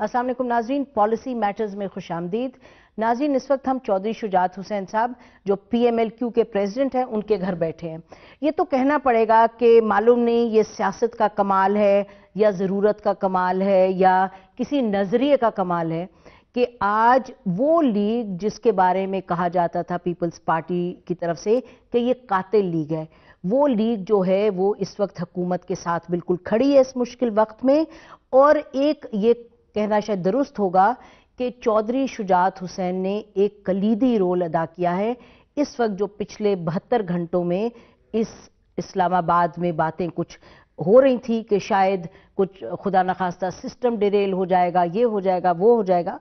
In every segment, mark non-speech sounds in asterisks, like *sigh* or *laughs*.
असलम नाजरीन policy matters में खुश आमदीद नाजीन इस वक्त हम चौधरी शुजात हुसैन साहब जो पी एम एल क्यू के प्रेसिडेंट हैं उनके घर बैठे हैं ये तो कहना पड़ेगा कि मालूम नहीं ये सियासत का कमाल है या ज़रूरत का कमाल है या किसी नज़रिए का कमाल है कि आज वो लीग जिसके बारे में कहा जाता था पीपल्स पार्टी की तरफ से कि ये कातिल लीग है वो लीग जो है वो इस वक्त हुकूमत के साथ बिल्कुल खड़ी है इस मुश्किल वक्त में और एक ये कहना शायद दुरुस्त होगा कि चौधरी शुजात हुसैन ने एक कलीदी रोल अदा किया है इस वक्त जो पिछले बहत्तर घंटों में इस इस्लामाबाद में बातें कुछ हो रही थी कि शायद कुछ खुदा न खास्ता सिस्टम डिरेल हो जाएगा ये हो जाएगा वो हो जाएगा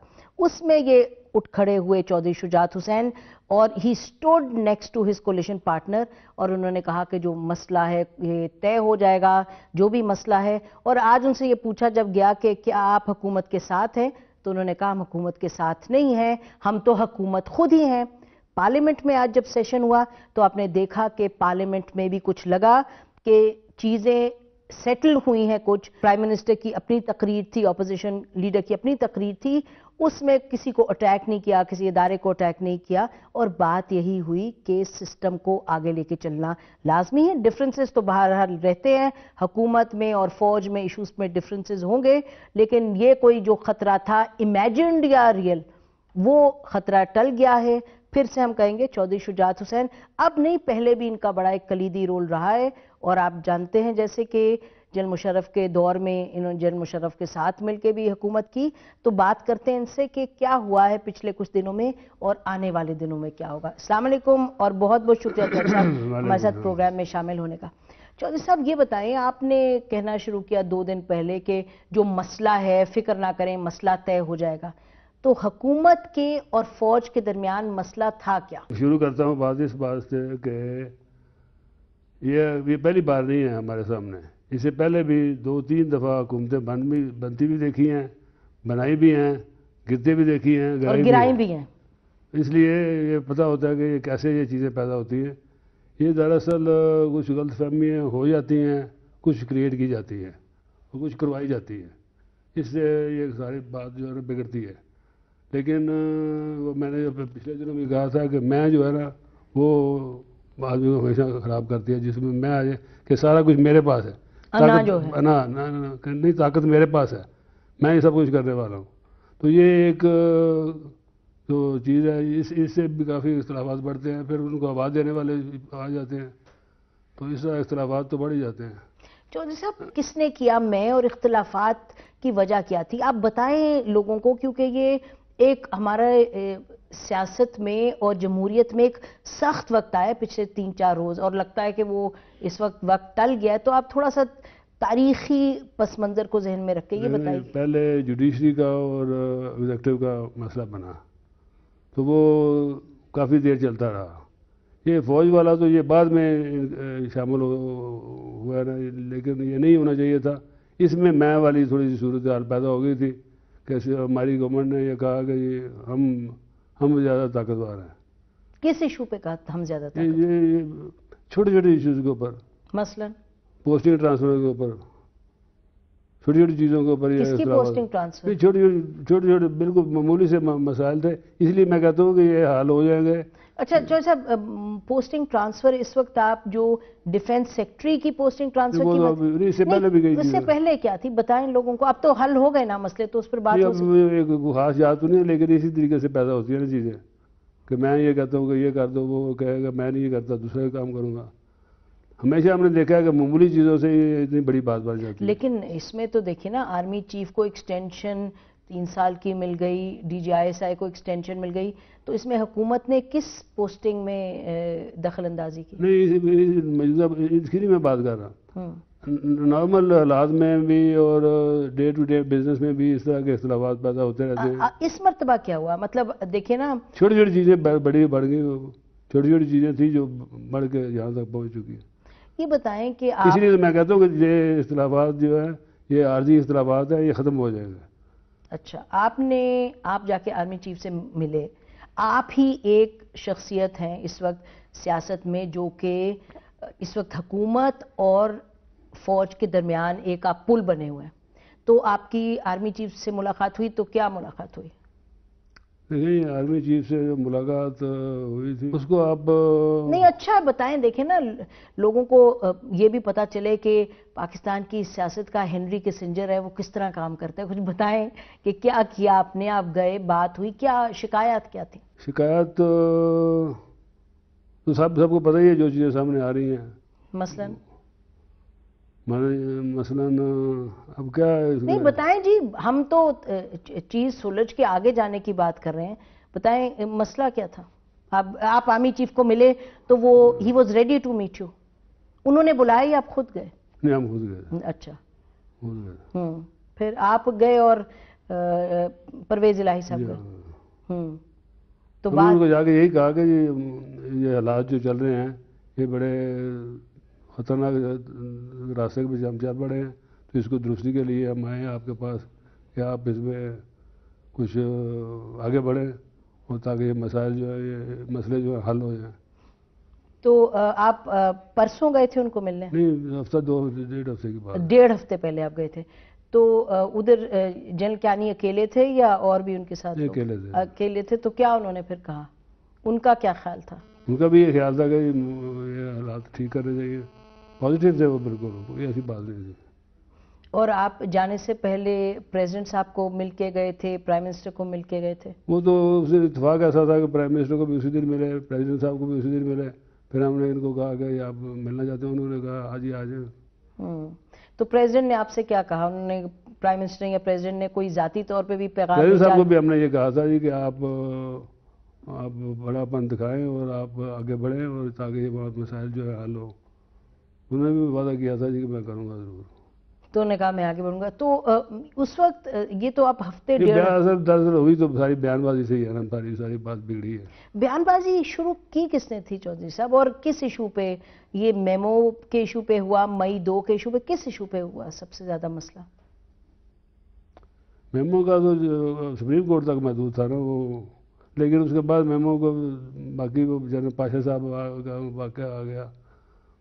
उसमें ये उठ खड़े हुए चौधरी शुजात हुसैन और he stood next to his coalition partner और उन्होंने कहा कि जो मसला है ये तय हो जाएगा जो भी मसला है और आज उनसे ये पूछा जब गया कि क्या आप हुकूमत के साथ हैं तो उन्होंने कहा हम हुकूमत के साथ नहीं हैं हम तो हुकूमत खुद ही हैं पार्लियामेंट में आज जब सेशन हुआ तो आपने देखा कि पार्लियामेंट में भी कुछ लगा कि चीज़ें सेटल हुई हैं कुछ प्राइम मिनिस्टर की अपनी तकरीर थी अपोजिशन लीडर की अपनी तकरीर थी उसमें किसी को अटैक नहीं किया किसी इदारे को अटैक नहीं किया और बात यही हुई कि सिस्टम को आगे लेके चलना लाजमी है डिफरेंसेस तो बाहर रहते हैं हकूमत में और फौज में इश्यूज में डिफरेंसेस होंगे लेकिन ये कोई जो ख़तरा था इमेजिनड या रियल वो ख़तरा टल गया है फिर से हम कहेंगे चौधरी शुजात हुसैन अब नहीं पहले भी इनका बड़ा एक कलीदी रोल रहा है और आप जानते हैं जैसे कि जन मुशरफ के दौर में इन्होंने जन मुशरफ के साथ मिलकर भी हुकूमत की तो बात करते हैं इनसे कि क्या हुआ है पिछले कुछ दिनों में और आने वाले दिनों में क्या होगा अलमेकुम और बहुत बहुत शुक्रिया चौधरी साहब *clears throat* हमारे साथ प्रोग्राम में शामिल होने का चौधरी साहब ये बताएं आपने कहना शुरू किया दो दिन पहले कि जो मसला है फिक्र ना करें मसला तय हो जाएगा तो हकूमत के और फौज के दरमियान मसला था क्या शुरू करता हूँ बात इस बात से कि ये, ये पहली बार नहीं है हमारे सामने इससे पहले भी दो तीन दफ़ा हुकूमतें बन भी बनती भी देखी हैं बनाई भी हैं गिरते भी देखी हैं गिराई, भी, भी हैं इसलिए ये पता होता है कि ये कैसे ये चीज़ें पैदा होती हैं ये दरअसल कुछ गलत फहमियाँ हो जाती हैं कुछ क्रिएट की जाती है और कुछ करवाई जाती है इससे ये सारी बात जो है बिगड़ती है लेकिन वो मैंने जब पिछले दिनों भी कहा था कि मैं जो है ना वो आदमी को हमेशा ख़राब करती है जिसमें मैं आज कि सारा कुछ मेरे पास है जो है ना, ना, ना, नहीं ताकत मेरे पास है मैं ये सब कुछ करने वाला हूँ तो ये एक जो चीज़ है इस इससे भी काफ़ी इख्तलाफात बढ़ते हैं फिर उनको आवाज़ देने वाले आ जाते हैं तो इस तरह इख्तलाफात तो बढ़ ही जाते हैं चौधरी साहब किसने किया मैं और इख्तलाफात की वजह क्या थी आप बताएं लोगों को क्योंकि ये एक हमारा सियासत में और जमहूरीत में एक सख्त वक्त आया पिछले तीन चार रोज़ और लगता है कि वो इस वक्त वक्त टल गया है तो आप थोड़ा सा तारीखी पस मंज़र को जहन में रखें ये बताइए पहले जुडिशरी का और एग्जेक्टिव का मसला बना तो वो काफ़ी देर चलता रहा ये फौज वाला तो ये बाद में शामिल हुआ ना लेकिन ये नहीं होना चाहिए था इसमें मैं वाली थोड़ी सी सूरत हाल पैदा हो गई थी कैसे हमारी गवर्नमेंट ने यह कहा कि हम हम ज़्यादा ताकतवर हैं किस इशू पे कहा हम ज़्यादा ये छोटे छोटे इशूज के ऊपर मसलन पोस्टिंग ट्रांसफर के ऊपर छोटी छोटी चीज़ों के ऊपर छोटे छोटे छोटे छोटे बिल्कुल मामूली से मसाइल थे इसलिए मैं कहता हूँ कि ये हाल हो जाएंगे अच्छा जो hmm. साहब पोस्टिंग ट्रांसफर इस वक्त आप जो डिफेंस सेक्रेटरी की पोस्टिंग ट्रांसफर की तो बात इससे पहले भी गई इससे पहले क्या थी बताएं लोगों को अब तो हल हो गए ना मसले तो उस पर बात एक खास याद तो नहीं है लेकिन इसी तरीके से पैदा होती है ना चीज़ें कि मैं ये कहता हूँ कि ये कर दो वो कहेगा मैं नहीं ये करता दूसरा काम करूँगा हमेशा हमने देखा है कि मामूली चीज़ों से इतनी बड़ी बात बन जाती है लेकिन इसमें तो देखिए ना आर्मी चीफ को एक्सटेंशन तीन साल की मिल गई आई को एक्सटेंशन मिल गई तो इसमें हुकूमत ने किस पोस्टिंग में दखल अंदाजी की नहीं मतलब इसकी मैं बात कर रहा हूँ नॉर्मल हम्म। हालात में भी और डे टू डे बिजनेस में भी इस तरह के अख्तलाफ पैदा होते रहते हैं इस मरतबा क्या हुआ मतलब देखिए ना छोटी छोटी चीज़ें बड़ी बढ़ गई छोटी छोटी चीज़ें थी जो बढ़ के यहाँ तक पहुँच चुकी है ये बताएं कि आप... इसलिए तो मैं कहता हूँ कि ये इख्तलाफात जो है ये आर्जी इख्तलाफात है ये ख़त्म हो जाएगा अच्छा आपने आप जाके आर्मी चीफ से मिले आप ही एक शख्सियत हैं इस वक्त सियासत में जो कि इस वक्त हुकूमत और फौज के दरमियान एक आप पुल बने हुए हैं तो आपकी आर्मी चीफ से मुलाकात हुई तो क्या मुलाकात हुई देखिए आर्मी चीफ से जो मुलाकात हुई थी उसको आप नहीं अच्छा बताएं देखें ना लोगों को ये भी पता चले कि पाकिस्तान की सियासत का हेनरी किसिंजर है वो किस तरह काम करता है कुछ बताएं कि क्या किया आपने आप गए बात हुई क्या शिकायत क्या थी शिकायत तो सब सबको पता ही है जो चीज़ें सामने आ रही हैं मसलन मसलन अब क्या नहीं बताएं जी हम तो चीज सुलझ के आगे जाने की बात कर रहे हैं बताएं मसला क्या था आप आप आर्मी चीफ को मिले तो वो he was ready to meet you उन्होंने बुलाया आप खुद गए नहीं हम खुद गए अच्छा खुद गए हम्म, फिर आप गए और परवेज इलाही साहब गए हाँ। हम्म, तो, तो बात उनको जाके यही कहा कि ये हालात जो चल रहे हैं ये बड़े ख़तरनाक रास्ते के पीछे हम चल पड़े हैं तो इसको दुरुस्ती के लिए हम आए हैं आपके पास कि आप इसमें कुछ आगे बढ़ें और ताकि ये मसाइल जो है ये मसले जो है हल हो जाए तो आप परसों गए थे उनको मिलने नहीं हफ्ता दो डेढ़ हफ्ते के बाद डेढ़ हफ्ते पहले आप गए थे तो उधर जनरल क्यानी अकेले थे या और भी उनके साथ अकेले थे अकेले थे तो क्या उन्होंने फिर कहा उनका क्या ख्याल था उनका भी ये ख्याल था कि ये हालात ठीक करने चाहिए पॉजिटिव थे वो बिल्कुल कोई ऐसी बात नहीं थी और आप जाने से पहले प्रेसिडेंट साहब को मिल के गए थे प्राइम मिनिस्टर को मिल के गए थे वो तो उसे इतफाक ऐसा था कि प्राइम मिनिस्टर को भी उसी दिन मिले प्रेसिडेंट साहब को भी उसी दिन मिले फिर हमने इनको कहा कि आप मिलना चाहते हो उन्होंने कहा आज हाँ ही आ जाए हम्म। तो प्रेसिडेंट ने आपसे क्या कहा उन्होंने प्राइम मिनिस्टर या प्रेसिडेंट ने कोई जाती तौर पे भी पैगाम प्रेसिडेंट साहब को भी हमने ये कहा था जी कि आप आप बड़ापन दिखाएं और आप आगे बढ़ें और ताकि ये बहुत मसाइल जो है हल हो उन्होंने भी वादा किया था जी कि मैं करूंगा जरूर तो उन्होंने कहा मैं आगे बढ़ूंगा तो आ, उस वक्त ये तो आप हफ्ते डेढ़ हुई तो सारी बयानबाजी से ही है ना सारी सारी बात बिगड़ी है बयानबाजी शुरू की किसने थी चौधरी साहब और किस इशू पे ये मेमो के इशू पे हुआ मई दो के इशू पे किस इशू पे हुआ सबसे ज़्यादा मसला मेमो का तो सुप्रीम कोर्ट तक महदूद था ना वो लेकिन उसके बाद मेमो को बाकी वो जनरल पाशा साहब का वाक्य आ गया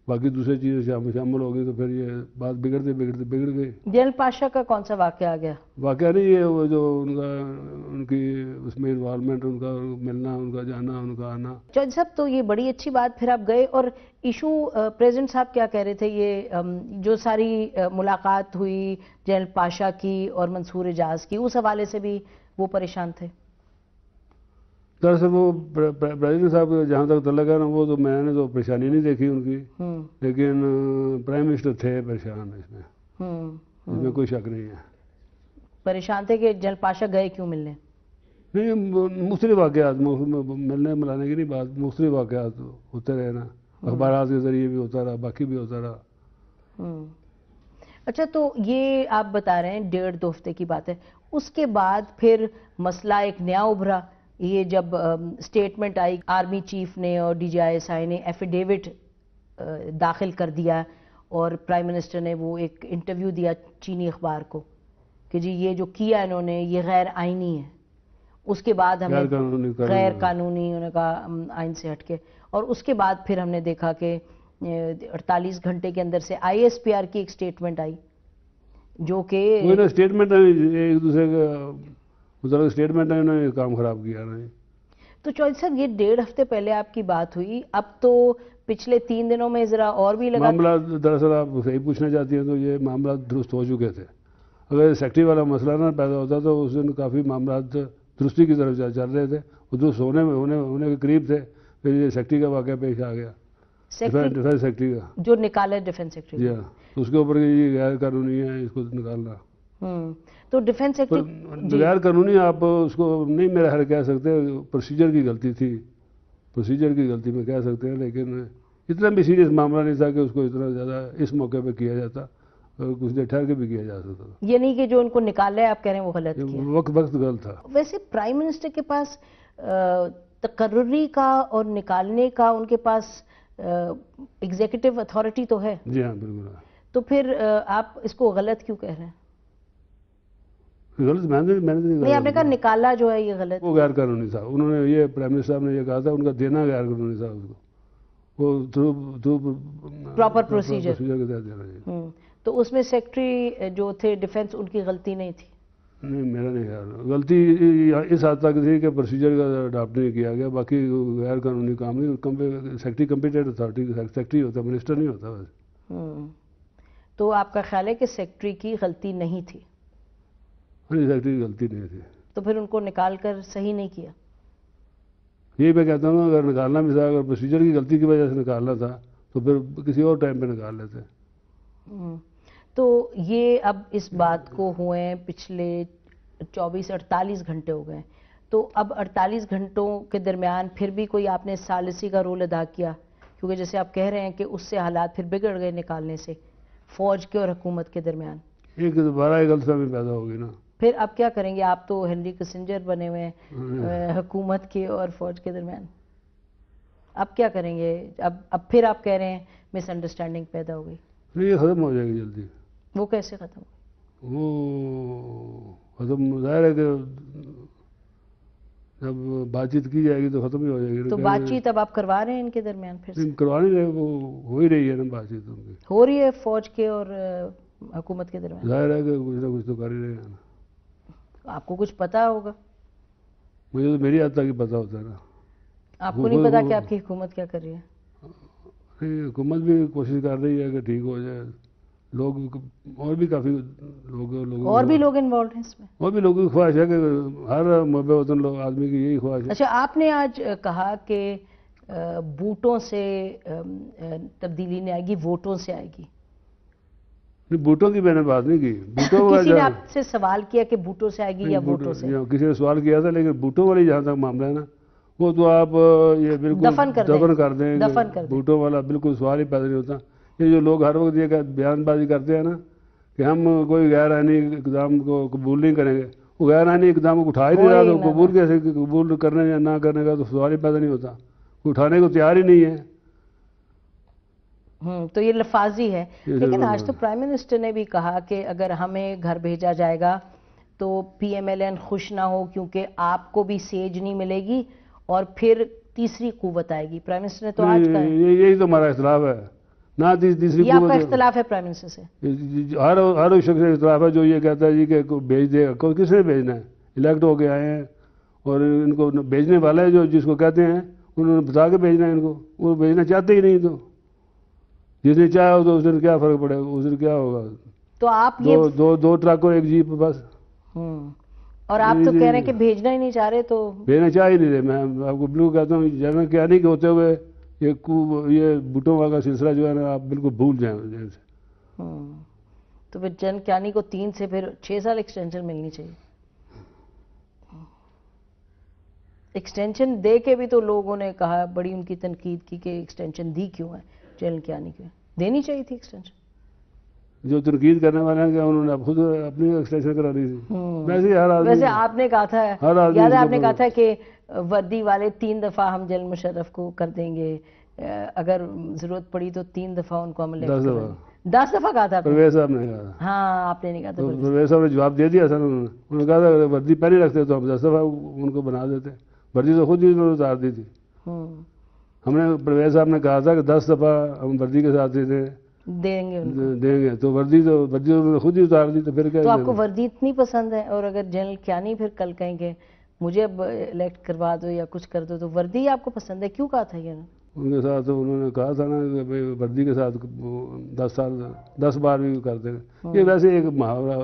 बाकी दूसरी चीजें में शामिल हो गई तो फिर ये बात बिगड़ते बिगड़ते बिगड़ गई जैल पाशा का कौन सा वाक्य आ गया वाक्य नहीं ये वो जो उनका उनकी उसमें इन्वॉल्वमेंट उनका मिलना उनका जाना उनका आना जज साहब तो ये बड़ी अच्छी बात फिर आप गए और इशू प्रेजेंट साहब क्या कह रहे थे ये जो सारी मुलाकात हुई जैन पाशा की और मंसूर एजाज की उस हवाले से भी वो परेशान थे तरह वो ब्राजील साहब जहाँ तक तलक तो है ना वो तो मैंने तो परेशानी नहीं देखी उनकी हम्म। लेकिन प्राइम मिनिस्टर थे परेशान इसमें हम्म, हम्म। इसमें कोई शक नहीं है परेशान थे कि जल पाशा गए क्यों मिलने नहीं मुखतलि वाक़ात मिलने मिलाने की नहीं बात मुख्तलि वाकत होते रहे ना अखबार के ज़रिए भी होता रहा बाकी भी होता रहा अच्छा तो ये आप बता रहे हैं डेढ़ दो हफ्ते की बात है उसके बाद फिर मसला एक नया उभरा ये जब स्टेटमेंट आई आर्मी चीफ ने और डी ने एफिडेविट दाखिल कर दिया और प्राइम मिनिस्टर ने वो एक इंटरव्यू दिया चीनी अखबार को कि जी ये जो किया इन्होंने ये गैर आइनी है उसके बाद हमने गैर कानूनी उन्होंने कहा आइन से हटके और उसके बाद फिर हमने देखा कि 48 घंटे के अंदर से आईएसपीआर की एक स्टेटमेंट आई जो कि स्टेटमेंट एक दूसरे का गुजरात स्टेटमेंट में उन्होंने काम खराब किया ना तो चौधरी साहब ये डेढ़ हफ्ते पहले आपकी बात हुई अब तो पिछले तीन दिनों में जरा और भी लगा मामला दरअसल आप सही पूछना चाहती हैं तो ये मामला दुरुस्त हो चुके थे अगर सेक्टरी वाला मसला ना पैदा होता तो उस दिन काफ़ी मामला दुरुस्ती की तरफ चल रहे थे वो दुरुस्त होने में होने होने के करीब थे फिर ये सेक्टरी का वाक्य पेश आ गया डिफेंस सेक्टरी का जो निकाला डिफेंस सेक्टरी जी तो उसके ऊपर ये गैर कानूनी है इसको निकालना हम्म। तो डिफेंस एक्ट बगैर कानूनी आप उसको नहीं मेरा हर कह सकते प्रोसीजर की गलती थी प्रोसीजर की गलती में कह सकते हैं लेकिन इतना भी सीरियस मामला नहीं था कि उसको इतना ज़्यादा इस मौके पर किया जाता और कुछ देर ठहर के भी किया जा सकता था ये नहीं कि जो उनको निकाल है आप कह रहे हैं वो गलत किया वक्त वक्त गलत था वैसे प्राइम मिनिस्टर के पास तकर्री का और निकालने का उनके पास एग्जीक्यूटिव अथॉरिटी तो है जी हाँ बिल्कुल तो फिर आप इसको गलत क्यों कह रहे हैं गलत मैंने मैंने नहीं आपने कहा निकाला जो है ये गलत वो गैर कानूनी था उन्होंने ये प्राइम मिनिस्टर साहब ने ये कहा था उनका देना गैर कानूनी था उसको वो थ्रू थ्रू प्रॉपर प्रोसीजर के तहत देना चाहिए हम्म, तो उसमें सेक्रेटरी uh, जो थे डिफेंस उनकी गलती नहीं थी नहीं मेरा नहीं ख्याल गलती इस हद तक थी कि प्रोसीजर का अडाप्ट नहीं किया गया बाकी गैर कानूनी काम नहीं सेक्रेटरी कंपिटेंट अथॉरिटी सेक्रेटरी होता मिनिस्टर नहीं होता वैसे हम्म, तो आपका ख्याल है कि सेक्रेटरी की गलती नहीं थी फैक्ट्री की गलती नहीं थी तो फिर उनको निकाल कर सही नहीं किया ये मैं कहता हूँ अगर निकालना भी था अगर प्रोसीजर की गलती की वजह से निकालना था तो फिर किसी और टाइम पे निकाल लेते हम्म। तो ये अब इस बात को हुए पिछले 24 अड़तालीस घंटे हो गए तो अब 48 घंटों के दरमियान फिर भी कोई आपने सालसी का रोल अदा किया क्योंकि जैसे आप कह रहे हैं कि उससे हालात फिर बिगड़ गए निकालने से फौज के और हुकूमत के दरमियान एक दोबारा गलत पैदा होगी ना फिर आप क्या करेंगे आप तो हेनरी कसेंजर बने हुए हैं हम्म। हुकूमत के और फौज के दरमियान अब क्या करेंगे अब अब फिर आप कह रहे हैं मिसअंडरस्टैंडिंग पैदा हो गई ये खत्म हो जाएगी जल्दी वो कैसे खत्म हो वो खत्म जाहिर है कि जब बातचीत की जाएगी तो खत्म ही हो जाएगी तो बातचीत अब आप करवा रहे हैं इनके दरमियान फिर करवा नहीं रहे वो हो ही रही है ना बातचीत उनकी हो रही है फौज के और हुकूमत के दरमियान जाहिर है कि कुछ ना कुछ तो कर ही रहे हैं ना आपको कुछ पता होगा मुझे तो मेरी आता की पता होता है ना आपको नहीं पता कि आपकी हुकूमत क्या कर रही है हुकूमत भी कोशिश कर रही है कि ठीक हो जाए लोग और भी काफ़ी लोग लोग और भी लोग इन्वॉल्व हैं इसमें और भी लोगों की ख्वाहिश है कि हर मब वतन लोग आदमी की यही ख्वाहिश है अच्छा आपने आज कहा कि बूटों से तब्दीली नहीं आएगी वोटों से आएगी नहीं बूटों की मैंने बात नहीं की बूटों तो किसी ने आपसे सवाल किया कि बूटों से आएगी या बूटों से किसी ने सवाल किया था लेकिन बूटों वाली जहाँ तक मामला है ना वो तो आप ये बिल्कुल दफन कर दफन कर दें बूटों वाला बिल्कुल सवाल ही पैदा नहीं होता ये जो लोग हर वक्त ये बयानबाजी करते हैं ना कि हम कोई गैर आनी इकदाम को कबूल नहीं करेंगे वो गैर आनी इकदाम को उठा ही नहीं रहा तो कबूल कैसे कबूल करने या ना करने का तो सवाल ही पैदा नहीं होता उठाने को तैयार ही नहीं है हम्म, तो ये लफाजी है लेकिन आज तो प्राइम मिनिस्टर ने भी कहा कि अगर हमें घर भेजा जाएगा तो पीएमएलएन खुश ना हो क्योंकि आपको भी सेज नहीं मिलेगी और फिर तीसरी कुवत आएगी प्राइम मिनिस्टर ने तो आज कहा यही तो हमारा इख्तलाफ है ना ती, तीसरी आपका इख्तलाफ है प्राइम मिनिस्टर से हर हर शख्स इख्तलाफ है जो ये कहता है जी कि भेज देगा किसने भेजना है इलेक्ट हो के आए हैं और इनको भेजने वाला है जो जिसको कहते हैं उन्होंने बता के भेजना है इनको वो भेजना चाहते ही नहीं तो जिस दिन चाहे तो उस दिन क्या फर्क पड़ेगा उस दिन क्या होगा तो आप ये दो दो, ट्रक और एक जीप बस हम्म। और आप तो कह रहे हैं कि भेजना ही नहीं चाह रहे तो भेजना चाह ही नहीं रहे मैं आपको ब्लू कहता हूँ जनरल क्या नहीं होते हुए ये ये बूटों का सिलसिला जो है ना आप बिल्कुल भूल जाए हम्म। तो फिर जन क्यानी को तीन से फिर छह साल एक्सटेंशन मिलनी चाहिए एक्सटेंशन दे के भी तो लोगों ने कहा बड़ी उनकी तनकीद की कि एक्सटेंशन दी क्यों है जन क्यानी को देनी चाहिए थी एक्सटेंशन जो तुर्कीज करने वाले हैं उन्होंने खुद अपनी एक्सटेंशन करा दी थी हम्म। वैसे हर आदमी वैसे आपने कहा था हर आदमी याद आपने कहा था कि वर्दी वाले तीन दफा हम जल मुशर्रफ को कर देंगे अगर जरूरत पड़ी तो तीन दफा उनको हम दस दफा दस दफा कहा था प्रवेश साहब ने कहा हाँ आपने नहीं कहा था तो साहब ने जवाब दे दिया सर उन्होंने उन्होंने कहा था अगर वर्दी पहले रखते तो हम दस दफा उनको बना देते वर्दी तो खुद ही उन्होंने उतार दी थी हम्म। हमने प्रवेश साहब ने कहा था कि दस दफ़ा हम वर्दी के साथ देते हैं देंगे देंगे तो वर्दी तो वर्दी तो खुद ही उतार दी तो फिर क्या तो आपको वर्दी इतनी पसंद है और अगर जनरल क्या नहीं फिर कल कहेंगे मुझे अब इलेक्ट करवा दो या कुछ कर दो तो वर्दी आपको पसंद है क्यों कहा था ये उनके साथ तो उन्होंने कहा था ना कि भाई वर्दी के साथ दस साल दस बार भी करते हैं हम्म। ये वैसे एक मुहावरा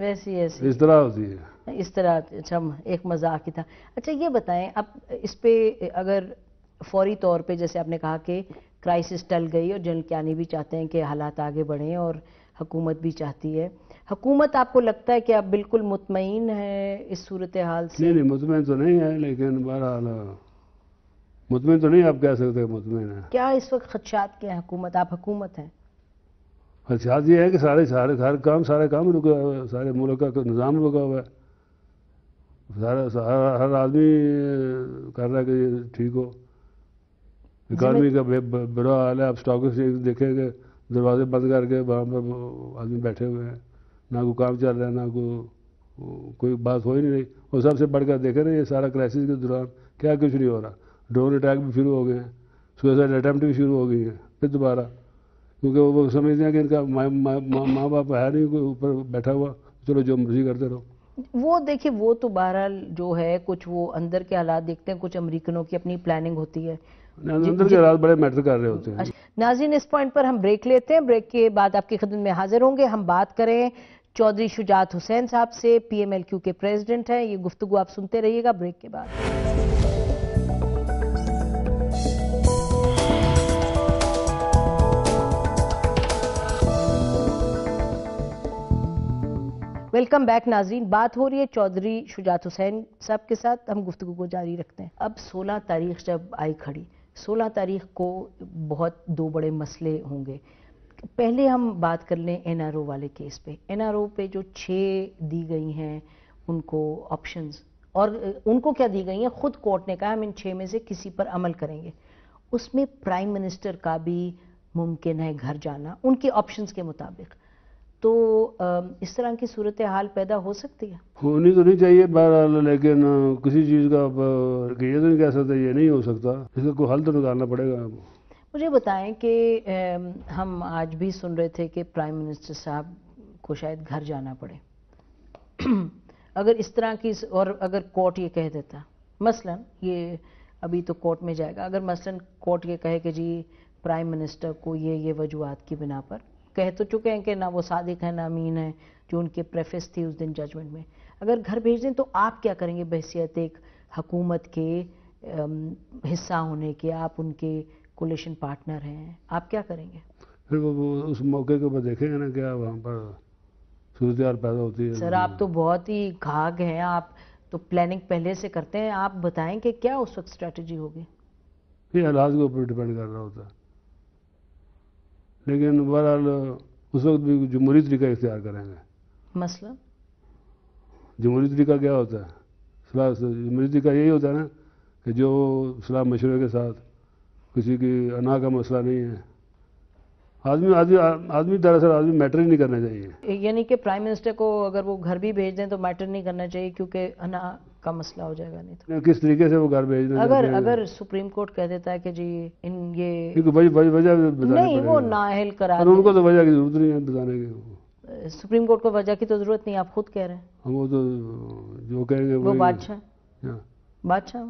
वैसी ऐसी इस तरह होती है इस तरह अच्छा एक मजाक ही था अच्छा ये बताएं अब इस पे अगर फौरी तौर पे जैसे आपने कहा कि क्राइसिस टल गई और जनरल क्या भी चाहते हैं कि हालात आगे बढ़ें और हुकूमत भी चाहती है हुकूमत आपको लगता है कि आप बिल्कुल मुतमिन है इस सूरत हाल से नहीं नहीं मुतमिन तो नहीं है लेकिन बहरहाल मुतमिन तो नहीं आप कह सकते मुतमिन है क्या इस वक्त खदशात के हैं हुकूमत आप हुकूमत हैं खदशात ये है कि सारे सारे हर काम सारे काम रुका हुआ है सारे मुल्क का निज़ाम रुका हुआ है सारा हर आदमी कर रहा है कि ठीक हो इकॉनमी का बुरा हाल है आप स्टॉक एक्सचेंज देखेंगे दरवाजे बंद करके वहाँ पर आदमी बैठे हुए हैं ना कोई काम चल रहा है ना को कोई बात हो ही नहीं रही और सबसे बढ़कर देखे ना ये सारा क्राइसिस के दौरान क्या कुछ नहीं हो रहा ड्रोन अटैक भी शुरू हो गए हैं सुसाइड अटैम्प्ट भी शुरू हो गई है फिर दोबारा क्योंकि वो समझते हैं कि इनका माँ मा, मा, मा, बाप है नहीं कोई ऊपर बैठा हुआ चलो जो मर्जी करते रहो वो देखिए वो तो बहरहाल जो है कुछ वो अंदर के हालात देखते हैं कुछ अमरीकनों की अपनी प्लानिंग होती है अंदर के राज बड़े मैटर कर रहे होते हैं अच्छा, नाजीन इस पॉइंट पर हम ब्रेक लेते हैं ब्रेक के बाद आपकी खिदमत में हाजिर होंगे हम बात करें चौधरी शुजात हुसैन साहब से पीएमएलक्यू के प्रेसिडेंट हैं ये गुफ्तगु आप सुनते रहिएगा ब्रेक के बाद वेलकम बैक नाजीन बात हो रही है चौधरी शुजात हुसैन साहब के साथ हम गुफ्तु को जारी रखते हैं अब 16 तारीख जब आई खड़ी सोलह तारीख को बहुत दो बड़े मसले होंगे पहले हम बात कर लें ओ वाले केस पे ओ पे जो छः दी गई हैं उनको ऑप्शंस और उनको क्या दी गई हैं खुद कोर्ट ने कहा हम इन छः में से किसी पर अमल करेंगे उसमें प्राइम मिनिस्टर का भी मुमकिन है घर जाना उनके ऑप्शंस के मुताबिक तो इस तरह की सूरत हाल पैदा हो सकती है होनी तो नहीं चाहिए बहरहाल लेकिन किसी चीज़ का ये तो नहीं कह सकते ये नहीं हो सकता इसका कोई हल तो निकालना पड़ेगा आपको मुझे बताएं कि हम आज भी सुन रहे थे कि प्राइम मिनिस्टर साहब को शायद घर जाना पड़े *clears throat* अगर इस तरह की और अगर कोर्ट ये कह देता मसलन ये अभी तो कोर्ट में जाएगा अगर मसलन कोर्ट ये कहे कि जी प्राइम मिनिस्टर को ये ये वजूहत की बिना पर कह तो चुके हैं कि ना वो सादिक है ना अमीन है जो उनके प्रेफेस थी उस दिन जजमेंट में अगर घर भेज दें तो आप क्या करेंगे बहसीत एक हकूमत के हिस्सा होने के आप उनके कोलेशन पार्टनर हैं आप क्या करेंगे फिर वो, उस मौके के ऊपर देखेंगे ना क्या वहाँ पर पैदा होती है सर आप तो बहुत ही घाग हैं आप तो प्लानिंग पहले से करते हैं आप बताएं कि क्या उस वक्त स्ट्रेटजी होगी ये हालात के ऊपर डिपेंड कर रहा होता है लेकिन बहरहाल उस वक्त भी जमहूरी तरीका इख्तियार करेंगे मसला मतलब? जमहूरी तरीका क्या होता है सलाह जमहूरी तरीका यही होता है ना कि जो सलाह मशवरे के साथ किसी की अना का मसला नहीं है आदमी आदमी आदमी दरअसल आदमी मैटर ही नहीं करना चाहिए यानी कि प्राइम मिनिस्टर को अगर वो घर भी भेज दें तो मैटर नहीं करना चाहिए क्योंकि अना का मसला हो जाएगा नहीं तो किस तरीके से वो घर भेज दे अगर अगर सुप्रीम कोर्ट कह देता है कि जी इन ये वजह नहीं वो करा करार उनको तो वजह की जरूरत नहीं है बताने की सुप्रीम कोर्ट को वजह की तो जरूरत नहीं आप खुद कह रहे हैं वो तो जो कहेंगे वो बादशाह हाँ। बादशाह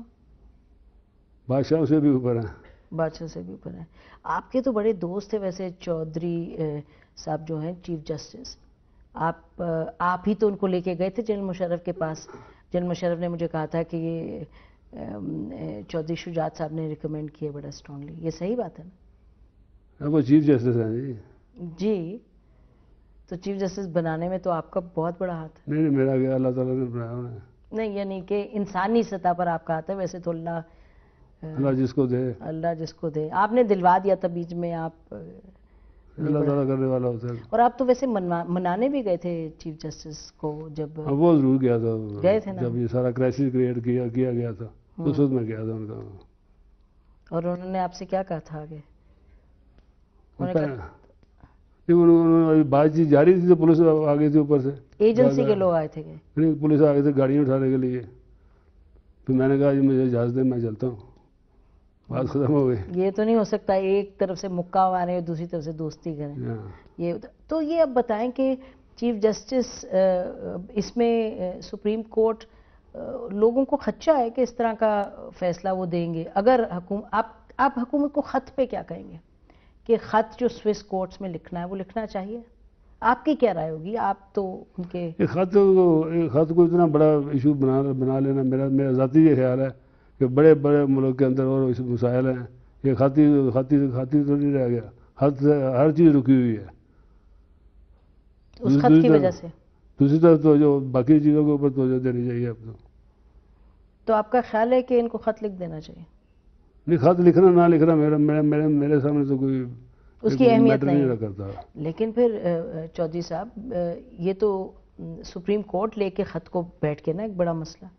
बादशाह उसे भी ऊपर है बादशाह से भी ऊपर है आपके तो बड़े दोस्त है वैसे चौधरी साहब जो हैं चीफ जस्टिस आप आप ही तो उनको लेके गए थे जनरल मुशर्रफ के पास जनरल मुशरफ ने मुझे कहा था कि ये चौधरी शुजात साहब ने रिकमेंड किया बड़ा स्ट्रांगली ये सही बात है ना हाँ, वो चीफ जस्टिस हैं जी जी तो चीफ जस्टिस बनाने में तो आपका बहुत बड़ा हाथ है नहीं नहीं मेरा गया अल्लाह ताला ने बनाया उन्हें नहीं यानी कि इंसानी सतह पर आपका हाथ है वैसे तो अल्लाह अल्लाह जिसको दे अल्लाह जिसको दे आपने दिलवा दिया था बीच में आप करने वाला होता है और आप तो वैसे मनाने भी गए थे चीफ जस्टिस को जब हाँ, वो जरूर गया था गए थे ना? जब ये सारा क्राइसिस क्रिएट किया किया गया था तो हम्म। उस वक्त में गया था उनका और उन्होंने आपसे क्या कहा था आगे उन्होंने बातचीत जारी थी तो पुलिस आ गई थी ऊपर से एजेंसी के लोग आए थे नहीं पुलिस आ गए थे गाड़ियाँ उठाने के लिए तो मैंने कहा मुझे इजाज़त दे मैं चलता हूँ बात खत्म हो गई ये तो नहीं हो सकता एक तरफ से मुक्का मारे दूसरी तरफ से दोस्ती करें हाँ। ये तो ये अब बताएं कि चीफ जस्टिस इसमें सुप्रीम कोर्ट लोगों को खच्चा है कि इस तरह का फैसला वो देंगे अगर हकुम आप आप हुकूमत को ख़त पे क्या कहेंगे कि ख़त जो स्विस कोर्ट्स में लिखना है वो लिखना चाहिए आपकी क्या राय होगी आप तो उनके खत को खत को इतना बड़ा इशू बना बना लेना मेरा मेरा ज़ाती ये ख्याल है कि बड़े बड़े मुल्क के अंदर और मसाइल हैं ये खाती खाती खाती तो नहीं रह गया हर हर चीज़ रुकी हुई है दूसरी तरफ तो जो बाकी चीज़ों के ऊपर तोजह देनी चाहिए आपको तो।, तो आपका ख्याल है कि इनको खत लिख देना चाहिए नहीं खत लिखना ना लिखना मेरा मेरे मेरे मेरे सामने तो कोई उसकी अहमियत नहीं, नहीं करता लेकिन फिर चौधरी साहब ये तो सुप्रीम कोर्ट लेके खत को बैठ के ना एक बड़ा मसला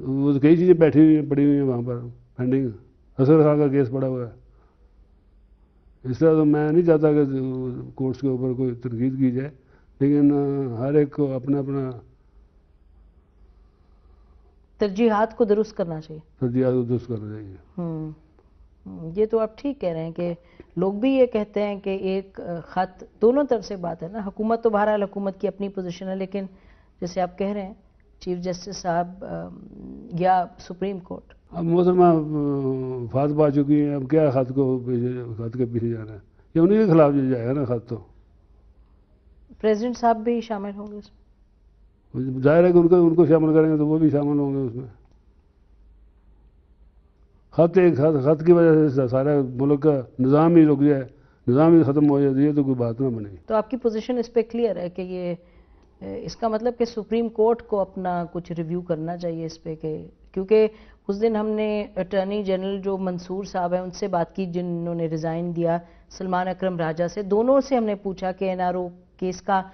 वो तो कई चीज़ें बैठी हुई हैं पड़ी हुई हैं वहाँ पर पेंडिंग असर खान का केस पड़ा हुआ है इस तरह तो मैं नहीं चाहता कि कोर्ट्स के ऊपर कोई तनकीद की जाए लेकिन हर एक को अपना अपना तरजीहत को दुरुस्त करना चाहिए तरजीहत को दुरुस्त करना चाहिए हम्म। ये तो आप ठीक कह रहे हैं कि लोग भी ये कहते हैं कि एक ख़त दोनों तरफ से बात है ना हुकूमत तो बहरहाल हुकूमत की अपनी पोजीशन है लेकिन जैसे आप कह रहे हैं चीफ जस्टिस साहब या सुप्रीम कोर्ट अब मोहतरमा फात पा चुकी हैं अब क्या खत को खत के पीछे जाना है ये उन्हीं के खिलाफ जाएगा ना खत तो प्रेसिडेंट साहब भी शामिल होंगे उसमें जाहिर है कि उनको उनको शामिल करेंगे तो वो भी शामिल होंगे उसमें खत एक खत खत की वजह से सारा मुल्क का निज़ाम ही रुक जाए निज़ाम ही ख़त्म हो जाए तो ये तो कोई बात ना बनेगी तो आपकी पोजीशन इस पर क्लियर है कि ये इसका मतलब कि सुप्रीम कोर्ट को अपना कुछ रिव्यू करना चाहिए इस पर कि क्योंकि उस दिन हमने अटर्नी जनरल जो मंसूर साहब हैं उनसे बात की जिन्होंने रिज़ाइन दिया सलमान अक्रम राजा से दोनों से हमने पूछा कि एन आर ओ केस का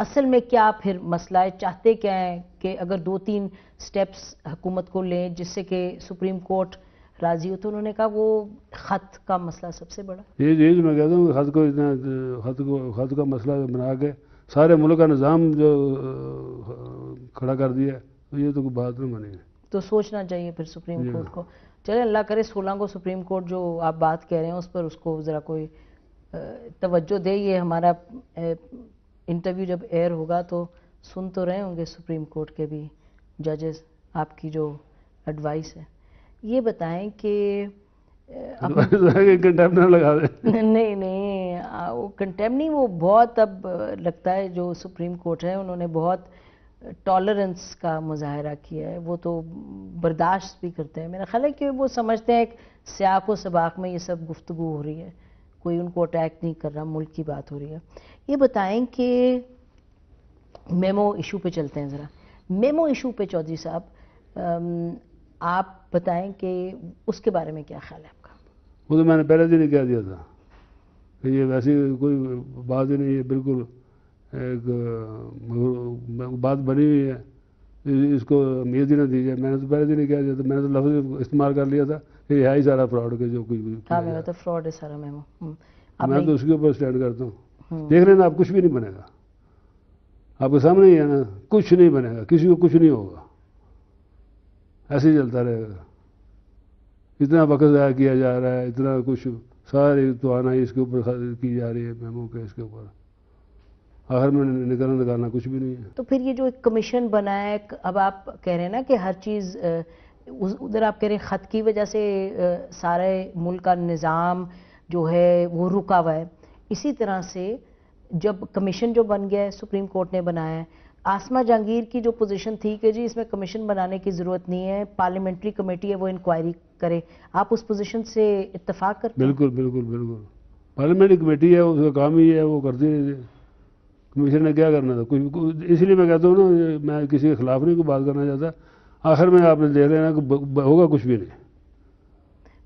असल में क्या फिर मसला है चाहते क्या है कि अगर दो तीन स्टेप्स हुकूमत को लें जिससे कि सुप्रीम कोर्ट राजी हो तो उन्होंने कहा वो खत का मसला सबसे बड़ा ये तो मैं कहता हूँ खत को खत को खत का मसला बना के सारे मुल्क का निज़ाम जो खड़ा कर दिया तो ये तो कोई बात नहीं बनेगी तो सोचना चाहिए फिर सुप्रीम कोर्ट हाँ। को चले अल्लाह करे सोलह को सुप्रीम कोर्ट जो आप बात कह रहे हैं उस पर उसको ज़रा कोई तवज्जो दे ये हमारा इंटरव्यू जब एयर होगा तो सुन तो रहे होंगे सुप्रीम कोर्ट के भी जजेस आपकी जो एडवाइस है ये बताएं कि लगा दें *laughs* नहीं नहीं कंटेमनी वो बहुत अब लगता है जो सुप्रीम कोर्ट है उन्होंने बहुत टॉलरेंस का मुजाहरा किया है वो तो बर्दाश्त भी करते हैं मेरा ख्याल है कि वो समझते हैं एक सियाक व सबाक में ये सब गुफ्तु हो रही है कोई उनको अटैक नहीं कर रहा मुल्क की बात हो रही है ये बताएं कि मेमो इशू पे चलते हैं ज़रा मेमो इशू पे चौधरी साहब आप बताएं कि उसके बारे में क्या ख्याल है आपका वो तो मैंने पहले दिन ही कह दिया था ये वैसे कोई बात ही नहीं है बिल्कुल एक बात बनी हुई है इसको अमीर ही ना दी जाए मैंने तो पहले दिन ही दिया था तो मैंने तो लफ्ज इस्तेमाल कर लिया था कि है ही सारा फ्रॉड के जो कुछ भी हाँ, तो फ्रॉड है सारा मेमो हम्म। मैं तो उसके ऊपर स्टैंड करता हूँ हम्म। देख रहे ना आप कुछ भी नहीं बनेगा आपके सामने ही है ना कुछ नहीं बनेगा किसी को कुछ नहीं होगा ऐसे ही चलता रहेगा इतना वक्त ज़ाया किया जा रहा है इतना कुछ सारी तोानाई इसके ऊपर की जा रही है मेमो के इसके ऊपर आखिर में निगरान लगाना कुछ भी नहीं है तो फिर ये जो एक कमीशन बना है अब आप कह रहे हैं ना कि हर चीज़ उधर आप कह रहे हैं ख़त की वजह से सारे मुल्क का निज़ाम जो है वो रुका हुआ है इसी तरह से जब कमीशन जो बन गया है सुप्रीम कोर्ट ने बनाया है आसमा जहांगीर की जो पोजीशन थी कि जी इसमें कमीशन बनाने की ज़रूरत नहीं है पार्लियामेंट्री कमेटी है वो इंक्वायरी करे आप उस पोजीशन से इतफाक कर बिल्कुल बिल्कुल बिल्कुल पार्लियामेंट कमेटी है उसका काम ही है वो करती है कमीशन ने क्या करना था कुछ इसलिए मैं कहता हूँ ना मैं किसी के खिलाफ नहीं कोई बात करना चाहता आखिर में आपने देख लेना होगा कुछ भी नहीं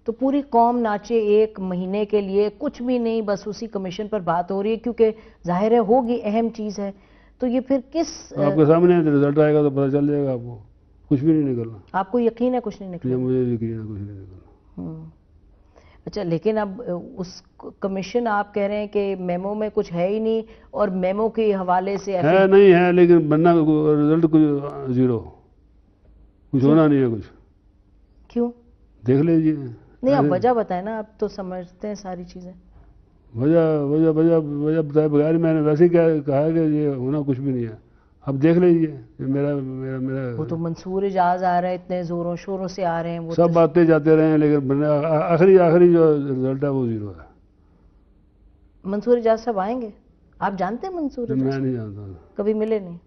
तो पूरी कौम नाचे एक महीने के लिए कुछ भी नहीं बस उसी कमीशन पर बात हो रही है क्योंकि जाहिर है होगी अहम चीज़ है तो ये फिर किस आपके सामने रिजल्ट आएगा तो पता चल जाएगा आपको कुछ भी नहीं निकलना आपको यकीन है कुछ नहीं निकलना मुझे यकीन है कुछ नहीं निकलना हम्म। अच्छा लेकिन अब उस कमीशन आप कह रहे हैं कि मेमो में कुछ है ही नहीं और मेमो के हवाले से है नहीं है लेकिन बनना रिजल्ट कुछ जीरो कुछ होना नहीं है कुछ क्यों देख लीजिए नहीं आप वजह बताए ना आप तो समझते हैं सारी चीज़ें वजह वजह वजह वजह बताए बगैर मैंने वैसे क्या कहा कि ये होना कुछ भी नहीं है अब देख लीजिए मेरा मेरा मेरा वो तो मंसूर एजाज आ रहा है इतने जोरों शोरों से आ रहे हैं वो सब तो आते जाते रहे हैं लेकिन आखिरी आखिरी जो रिजल्ट है वो जीरो है मंसूर एजाज सब आएंगे आप जानते हैं मंसूर मैं नहीं जानता कभी मिले नहीं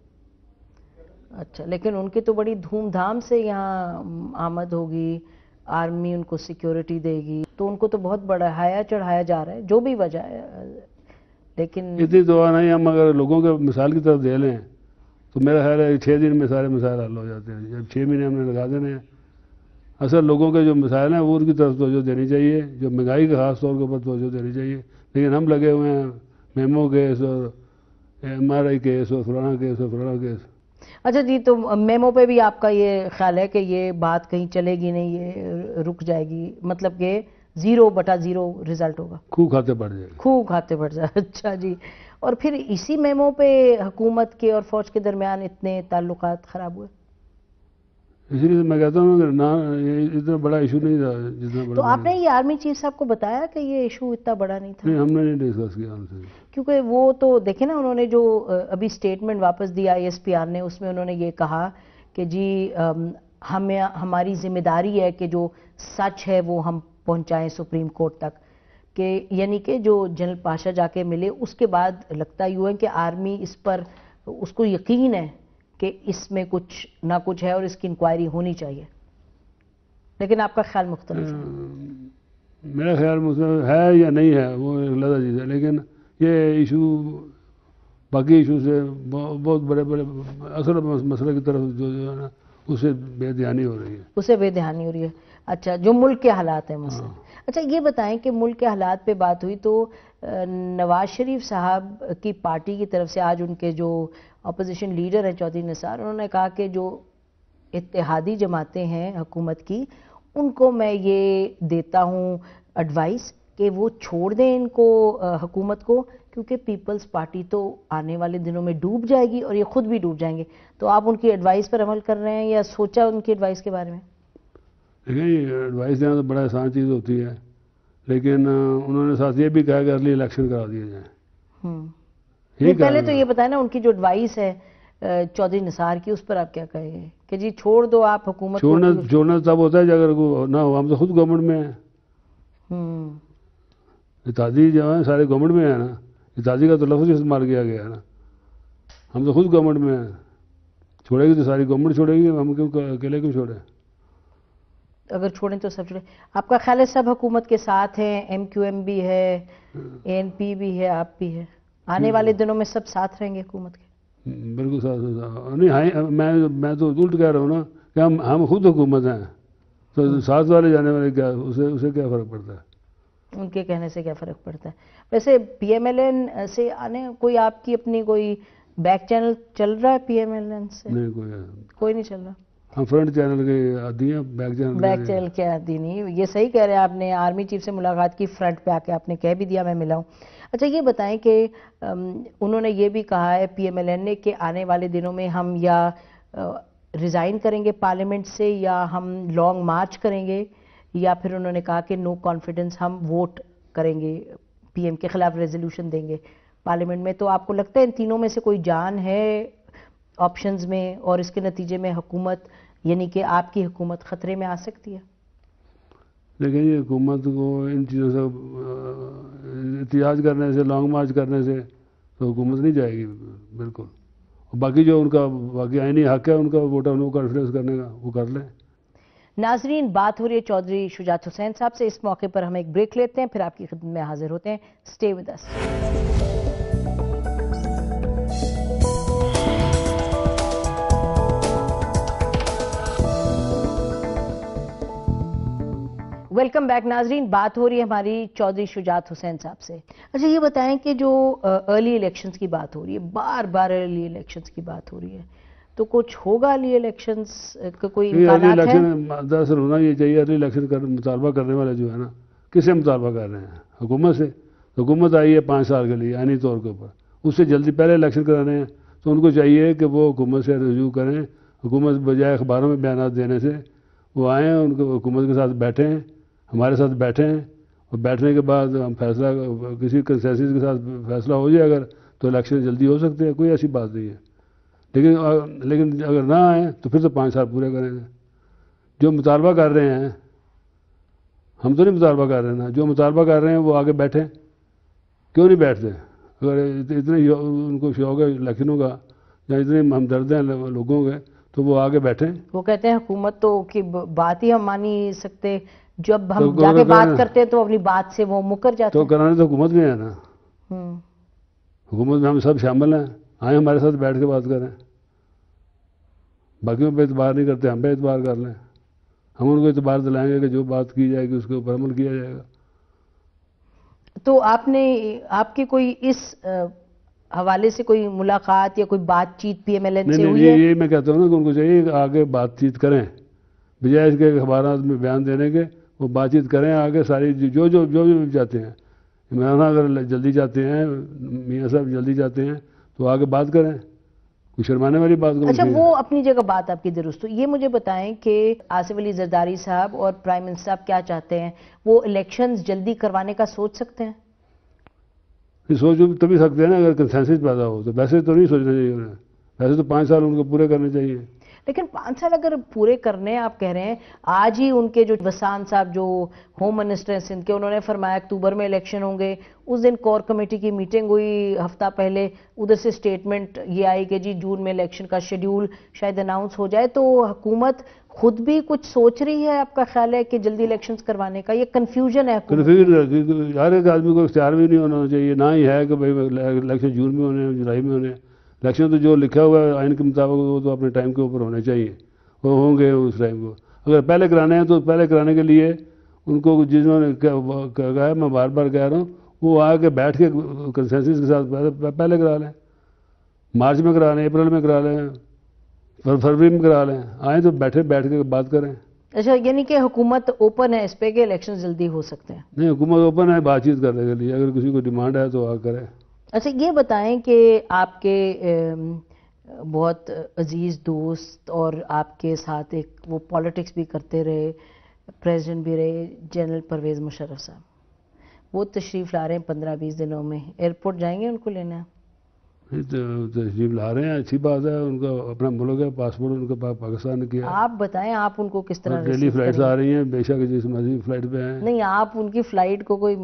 अच्छा लेकिन उनकी तो बड़ी धूमधाम से यहाँ आमद होगी आर्मी उनको सिक्योरिटी देगी तो उनको तो बहुत बढ़ाया चढ़ाया जा रहा है जो भी वजह है लेकिन इतनी दुआ नहीं हम अगर लोगों के मिसाल की तरफ दे लें तो मेरा ख्याल है छः दिन में सारे मसायल हल हो जाते हैं जब छः महीने हमने लगा देने हैं असल लोगों के जो मसायल हैं वो उनकी तरफ तोजो देनी चाहिए जो महंगाई के खास तौर के ऊपर तोजो देनी चाहिए लेकिन हम लगे हुए हैं मेमो केस और एम आर आई केस और फलाना केस और फलाना केस अच्छा जी तो मेमो पे भी आपका ये ख्याल है कि ये बात कहीं चलेगी नहीं ये रुक जाएगी मतलब कि जीरो बटा जीरो रिजल्ट होगा खूब खाते बढ़ जाए खूब खाते बढ़ जाए *laughs* अच्छा जी और फिर इसी मेमो पे हुकूमत के और फौज के दरमियान इतने ताल्लुक ख़राब हुए इसलिए तो मैं कहता हूँ ना इतना बड़ा इशू नहीं था जितना बड़ा तो आपने ये आर्मी चीफ साहब को बताया कि ये इशू इतना बड़ा नहीं था नहीं हमने नहीं डिस्कस किया क्योंकि वो तो देखे ना उन्होंने जो अभी स्टेटमेंट वापस दिया आई एस पी आर ने उसमें उन्होंने ये कहा कि जी हमें हमारी जिम्मेदारी है कि जो सच है वो हम पहुंचाएं सुप्रीम कोर्ट तक के यानी कि जो जनरल पाशा जाके मिले उसके बाद लगता यूँ है कि आर्मी इस पर उसको यकीन है कि इसमें कुछ ना कुछ है और इसकी इंक्वायरी होनी चाहिए लेकिन आपका ख्याल मुख्त मेरा ख्याल मुख्तलिफ है या नहीं है वो लदा चीज़ है लेकिन ये इशू बाकी इशू से बहुत बड़े बड़े असल मसले की तरफ जो जो है ना उसे बेध्यानी हो रही है उसे बेध्यानी हो रही है अच्छा जो मुल्क के हालात हैं मसले हाँ। अच्छा ये बताएं कि मुल्क के हालात पे बात हुई तो नवाज शरीफ साहब की पार्टी की तरफ से आज उनके जो अपोजिशन लीडर हैं चौधरी निसार उन्होंने कहा कि जो इतिहादी जमातें हैं हुकूमत की उनको मैं ये देता हूँ एडवाइस कि वो छोड़ दें इनको हुकूमत को क्योंकि पीपल्स पार्टी तो आने वाले दिनों में डूब जाएगी और ये खुद भी डूब जाएंगे तो आप उनकी एडवाइस पर अमल कर रहे हैं या सोचा उनकी एडवाइस के बारे में देखें एडवाइस देना तो बड़ा आसान चीज़ होती है लेकिन उन्होंने साथ ये भी कहा कि अर्ली इलेक्शन करा दिए जाए हम्म। पहले तो ये बताया ना उनकी जो एडवाइस है चौधरी निसार की उस पर आप क्या कहेंगे कि जी छोड़ दो आप हुकूमत छोड़ना छोड़ना तब होता है अगर ना हो हम तो खुद गवर्नमेंट में हैं इताजी हम्म। जो है सारे गवर्नमेंट में है ना इताजी का तो लफ्ज़ इस्तेमाल किया गया है ना हम तो खुद गवर्नमेंट में हैं छोड़ेगी तो सारी गवर्नमेंट छोड़ेगी हम क्यों अकेले क्यों छोड़े अगर छोड़ें तो सब छोड़ें आपका ख्याल है सब हुकूमत के साथ हैं एम क्यू एम भी है एन पी भी है आप भी है आने हम्म। वाले दिनों में सब साथ रहेंगे हुकूमत के हम्म, बिल्कुल साथ नहीं हाँ मैं मैं तो उल्ट कह रहा हूँ ना कि हम हम खुद हुकूमत हैं तो हम्म। साथ वाले जाने वाले क्या उसे उसे क्या फ़र्क पड़ता है उनके कहने से क्या फ़र्क पड़ता है वैसे पी एम एल एन से आने कोई आपकी अपनी कोई बैक चैनल चल रहा है पी एन से नहीं कोई कोई नहीं चल रहा हम फ्रंट चैनल के आदि हैं बैक चैनल बैक चैनल के आदि नहीं ये सही कह रहे हैं आपने आर्मी चीफ से मुलाकात की फ्रंट पे आके आपने कह भी दिया मैं मिला हूँ अच्छा ये बताएं कि उन्होंने ये भी कहा है पीएमएलएन ने कि आने वाले दिनों में हम या रिज़ाइन करेंगे पार्लियामेंट से या हम लॉन्ग मार्च करेंगे या फिर उन्होंने कहा कि नो कॉन्फिडेंस हम वोट करेंगे एम के खिलाफ रेजोल्यूशन देंगे पार्लियामेंट में तो आपको लगता है इन तीनों में से कोई जान है ऑप्शंस में और इसके नतीजे में हुकूमत यानी कि आपकी हुकूमत ख़तरे में आ सकती है लेकिन ये हुकूमत को इन चीज़ों से एहतियाज करने से लॉन्ग मार्च करने से तो हुकूमत नहीं जाएगी बिल्कुल बाकी जो उनका बाकी आइनी हक है उनका वोटर तो उनको कॉन्फिडेंस करने का वो कर लें नाजरीन बात हो रही है चौधरी शुजात हुसैन साहब से इस मौके पर हम एक ब्रेक लेते हैं फिर आपकी खिदमत में हाजिर होते हैं stay with us welcome back नाजरीन बात हो रही है हमारी चौधरी शुजात हुसैन साहब से अच्छा ये बताएं कि जो अर्ली इलेक्शंस की बात हो रही है बार बार अर्ली इलेक्शंस की बात हो रही है तो कुछ होगा अर्ली इलेक्शंस का कोई अर्ली इलेक्शन दरअसल होना ये चाहिए अर्ली इलेक्शन का कर, मुतालबा करने वाले जो है ना किसे मुतालबा कर रहे हैं हुकूमत से हुकूमत आई है पाँच साल के लिए आनी तौर के ऊपर उससे जल्दी पहले इलेक्शन कराने हैं तो उनको चाहिए कि वो हुकूमत से रजू करें हुकूमत बजाय अखबारों में बयान देने से वो आएँ उनको हुकूमत के साथ बैठें हमारे साथ बैठे हैं और बैठने के बाद हम फैसला किसी कंसेसिस के साथ फैसला हो जाए अगर तो इलेक्शन जल्दी हो सकते हैं कोई ऐसी बात नहीं है लेकिन लेकिन अगर ना आए तो फिर तो पाँच साल पूरे करेंगे जो मुतालबा कर रहे हैं हम तो नहीं मुतालबा कर रहे ना जो मुतालबा कर रहे हैं वो आगे बैठें क्यों नहीं बैठते अगर इतने उनको शौक है इलेक्शनों का या इतने हमदर्द हैं लोगों के तो वो आगे बैठें वो कहते हैं हुकूमत तो की बात ही हम मान ही सकते जब हम तो जाके बात करते हैं तो अपनी बात से वो मुकर जाते तो कराने तो हुकूमत में है ना हम्म। हुकूमत में हम सब शामिल हैं आए हमारे साथ बैठ के बात करें बाकियों पे इतबार नहीं करते हम पे इतबार कर लें हम उनको इतबार दिलाएंगे कि जो बात की जाएगी उसके ऊपर अमल किया जाएगा तो आपने आपकी कोई इस हवाले से कोई मुलाकात या कोई बातचीत पी एम एल एन से हुई है ये मैं कहता हूँ ना कि उनको चाहिए आगे बातचीत करें बजाय इसके अखबार में बयान देने के वो बातचीत करें आगे सारी जो जो जो भी जाते हैं इमरान अगर जल्दी जाते हैं मियाँ साहब जल्दी जाते हैं तो आगे बात करें कुछ शर्माने वाली बात अच्छा वो अपनी जगह बात आपकी दुरुस्त ये मुझे बताएं कि आसिफ अली जरदारी साहब और प्राइम मिनिस्टर साहब क्या चाहते हैं वो इलेक्शन जल्दी करवाने का सोच सकते हैं सोच तो तभी सकते हैं ना अगर कंसेंसिस पैदा हो तो वैसे तो नहीं सोचना चाहिए वैसे तो पाँच साल उनको पूरे करने चाहिए लेकिन पाँच साल अगर पूरे करने आप कह रहे हैं आज ही उनके जो वसान साहब जो होम मिनिस्टर हैं सिंध के उन्होंने फरमाया अक्टूबर में इलेक्शन होंगे उस दिन कोर कमेटी की मीटिंग हुई हफ्ता पहले उधर से स्टेटमेंट ये आई कि जी जून में इलेक्शन का शेड्यूल शायद अनाउंस हो जाए तो हुकूमत खुद भी कुछ सोच रही है आपका ख्याल है कि जल्दी इलेक्शन करवाने का ये कन्फ्यूजन है क्योंकि हर एक आदमी को इख्तियार भी नहीं होना चाहिए ना ही है कि भाई इलेक्शन जून में होने जुलाई में होने इलेक्शन तो जो लिखा हुआ है आइन के मुताबिक वो तो अपने टाइम के ऊपर होने चाहिए वो होंगे उस टाइम को अगर पहले कराने हैं तो पहले कराने के लिए उनको जिन्होंने कहा है मैं बार बार कह रहा हूँ वो आके बैठ के कंसेंसिस के साथ पहले करा लें मार्च में करा लें अप्रैल में करा लें फरवरी में करा लें आए तो बैठे बैठ के बात करें अच्छा यानी कि हुकूमत ओपन है इस पे के इलेक्शन जल्दी हो सकते हैं नहीं हुकूमत ओपन है बातचीत करने के लिए अगर किसी को डिमांड है तो आ करें अच्छा ये बताएं कि आपके बहुत अजीज़ दोस्त और आपके साथ एक वो पॉलिटिक्स भी करते रहे प्रेसिडेंट भी रहे जनरल परवेज़ मुशर्रफ साहब वो तशरीफ़ ला रहे हैं पंद्रह बीस दिनों में एयरपोर्ट जाएंगे उनको लेना तो तशरीफ ला रहे हैं अच्छी बात है उनका अपना मुल्क है पासपोर्ट उनके पास पाकिस्तान की है आप बताएं आप उनको किस तरह डेली फ्लाइट आ रही हैं बेशक जिस मर्जी फ्लाइट पे हैं नहीं आप उनकी फ्लाइट को कोई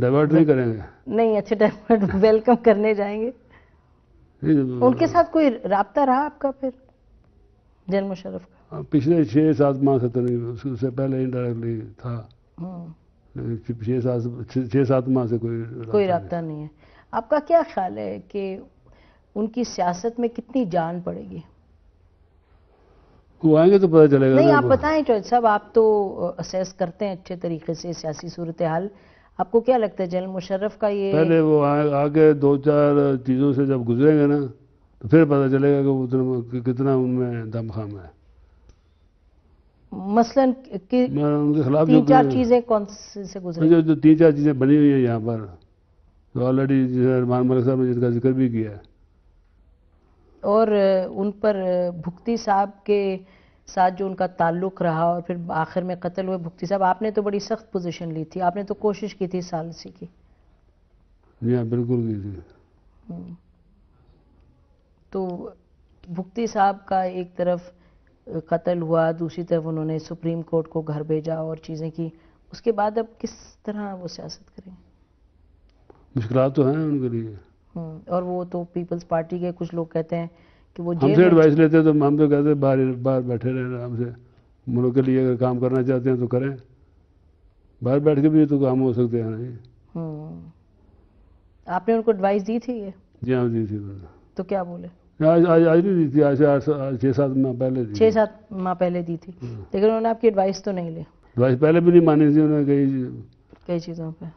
डाइवर्ट नहीं करेंगे नहीं अच्छे डाइवर्ट वेलकम *laughs* करने जाएंगे उनके साथ कोई रबता रहा आपका फिर जन्म शरफ का हाँ, पिछले छह सात माह से तो नहीं उससे पहले इनडायरेक्टली था हम्म। छह सात सात माह से कोई कोई रबता नहीं।, नहीं है आपका क्या ख्याल है कि उनकी सियासत में कितनी जान पड़ेगी वो आएंगे तो पता चलेगा नहीं आप बताएं चौधरी साहब आप तो असेस करते हैं अच्छे तरीके से सियासी सूरत हाल आपको क्या लगता है जनरल मुशर्रफ का ये पहले वो आ, आगे दो चार चीज़ों से जब गुजरेंगे ना तो फिर पता चलेगा कि कितना उनमें दमखम है मसलन उनके खिलाफ तीन चार चीज़ें कौन से गुजरे जो, अच्छा, जो तीन चार चीज़ें बनी हुई है यहाँ पर तो ऑलरेडी रहमान मलिक साहब ने जिनका जिक्र भी किया है और उन पर भुक्ति साहब के साथ जो उनका ताल्लुक रहा और फिर आखिर में कत्ल हुए भुक्ति साहब आपने तो बड़ी सख्त पोजीशन ली थी आपने तो कोशिश की थी सालसी की जी हाँ, बिल्कुल की थी हम्म। तो भुक्ति साहब का एक तरफ कत्ल हुआ दूसरी तरफ उन्होंने सुप्रीम कोर्ट को घर भेजा और चीज़ें की उसके बाद अब किस तरह वो सियासत करेंगे मुश्किल तो हैं उनके लिए हम्म, और वो तो पीपल्स पार्टी के कुछ लोग कहते हैं कि वो हमसे एडवाइस लेते तो हम तो कहते बाहर बाहर बैठे रहें आराम से मुल्क के लिए अगर काम करना चाहते हैं तो करें बाहर बैठ के भी तो काम हो सकते हैं नहीं हम्म। आपने उनको एडवाइस दी थी ये जी हाँ दी थी तो क्या बोले आज आज आज नहीं दी थी आज आज छः सात माह पहले छह छः सात माह पहले दी थी हाँ। लेकिन उन्होंने आपकी एडवाइस तो नहीं ली एडवाइस पहले भी नहीं मानी थी उन्होंने कई कई चीज़ों पर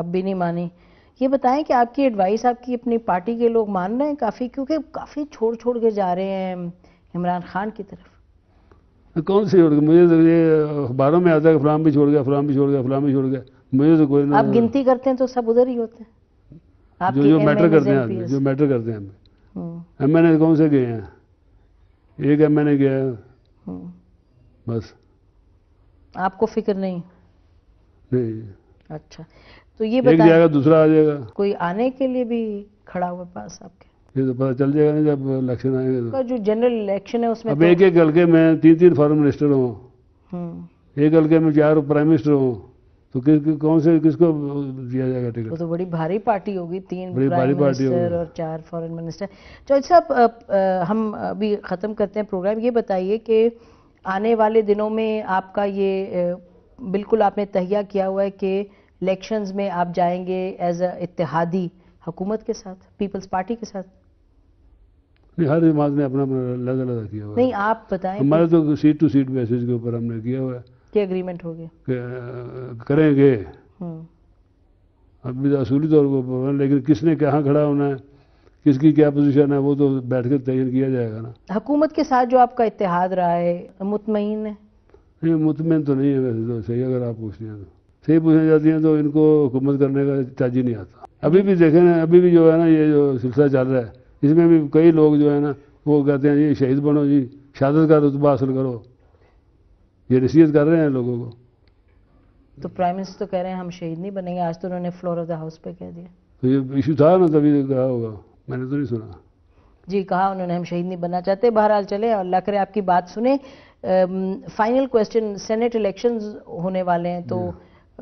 अब भी नहीं मानी ये बताएं कि आपकी एडवाइस आपकी अपनी पार्टी के लोग मान रहे हैं काफ़ी क्योंकि काफ़ी छोड़ छोड़ के जा रहे हैं इमरान खान की तरफ कौन सी मुझे तो ये अखबारों में आता है फलाम भी छोड़ गया फलाम भी छोड़ गया फलाम भी छोड़ गया मुझे तो कोई आप गिनती करते हैं तो सब उधर ही होते हैं जो जो मैटर करते हैं जो मैटर करते हैं हमें एम एन कौन से गए हैं एक एम एन ए गया है हम्म। बस आपको फिक्र नहीं नहीं अच्छा तो ये एक जाएगा दूसरा आ जाएगा कोई आने के लिए भी खड़ा हुआ पास आपके ये तो पता चल जाएगा जब इलेक्शन आएगा तो, तो जो जनरल इलेक्शन है उसमें अब तो... एक एक हल्के में तीन तीन फॉरन मिनिस्टर हूँ हम्म। एक हल्के में चार प्राइम मिनिस्टर हूँ तो किस कौन से किसको दिया जाएगा टिकट तो, तो बड़ी भारी पार्टी होगी तीन बड़ी भारी पार्टी और चार फॉरेन मिनिस्टर चौधरी साहब हम अभी ख़त्म करते हैं प्रोग्राम ये बताइए कि आने वाले दिनों में आपका ये बिल्कुल आपने तहिया किया हुआ है कि इलेक्शंस में आप जाएंगे एज अ इतिहादी हुकूमत के साथ पीपल्स पार्टी के साथ नहीं हर जमात ने अपना अपना अलग अलग किया हुआ नहीं आप बताएं हमारे तो सीट टू सीट बेसिस के ऊपर हमने किया हुआ है अग्रीमेंट एग्रीमेंट हो गया करेंगे हम्म। अभी तो असूली तौर पर लेकिन किसने कहाँ खड़ा होना है किसकी क्या पोजीशन है वो तो बैठ कर तयन किया जाएगा ना हुकूमत के साथ जो आपका इतिहाद रहा है मुतमिन है नहीं मुतमिन तो नहीं है वैसे तो सही अगर आप पूछ रहे तो सही पूछने जाती हैं तो इनको हुकूमत करने का ताजी नहीं आता अभी भी देखे ना अभी भी जो है ना ये जो सिलसिला चल रहा है इसमें भी कई लोग जो है ना वो कहते हैं ये शहीद बनो जी शहादत का रुतबा हासिल करो ये नसीहत कर रहे हैं लोगों को तो प्राइम मिनिस्टर तो कह रहे हैं हम शहीद नहीं बनेंगे आज तो उन्होंने फ्लोर ऑफ द हाउस पे कह दिया तो ये इशू था ना तभी कहा होगा मैंने तो नहीं सुना जी कहा उन्होंने हम शहीद नहीं बनना चाहते बहरहाल चले और अल्लाह करे आपकी बात सुने फाइनल क्वेश्चन सेनेट इलेक्शन होने वाले हैं तो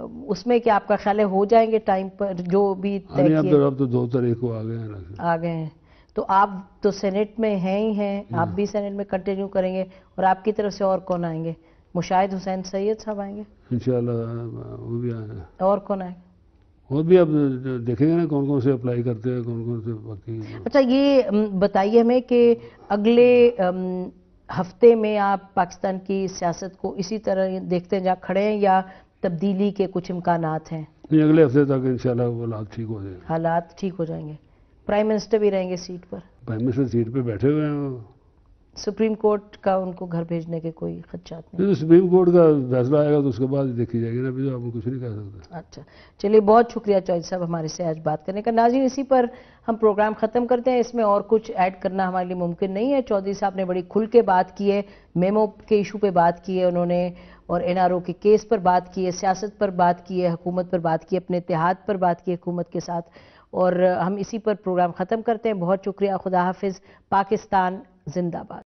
उसमें क्या आपका ख्याल है हो जाएंगे टाइम पर जो भी तय तो- अब तो, तो दो तारीख को आ गए हैं आ गए हैं तो आप तो सेनेट में हैं ही हैं हम्म। आप भी सेनेट में कंटिन्यू करेंगे और आपकी तरफ से और कौन आएंगे मुशाहिद हुसैन सैयद साहब आएंगे इंशाल्लाह वो भी आएंगे और कौन आएंगे वो भी अब देखेंगे ना कौन कौन से अप्लाई करते हैं कौन कौन से बाकी अच्छा ये बताइए हमें कि अगले हफ्ते में आप पाकिस्तान की सियासत को इसी तरह देखते हैं जहाँ खड़े हैं या तब्दीली के कुछ इम्कान हैं नहीं अगले हफ्ते तक इंशाल्लाह हालात ठीक हो जाएंगे हालात ठीक हो जाएंगे प्राइम मिनिस्टर भी रहेंगे सीट पर प्राइम मिनिस्टर सीट पर बैठे हुए हैं सुप्रीम कोर्ट का उनको घर भेजने के कोई खदशात नहीं तो सुप्रीम कोर्ट का फैसला आएगा तो उसके बाद देखी जाएगी ना अभी तो आप कुछ नहीं कह सकते अच्छा चलिए बहुत शुक्रिया चौधरी साहब हमारे से आज बात करने का नाजिन इसी पर हम प्रोग्राम ख़त्म करते हैं इसमें और कुछ ऐड करना हमारे लिए मुमकिन नहीं है चौधरी साहब ने बड़ी खुल के बात की है मेमो के इशू पे बात की है उन्होंने और एनआरओ के केस पर बात की है सियासत पर बात की है हुकूमत पर बात की है अपने इतिहाद पर बात की हुकूमत के साथ और हम इसी पर प्रोग्राम ख़त्म करते हैं बहुत शुक्रिया खुदा हाफिज़ पाकिस्तान जिंदाबाद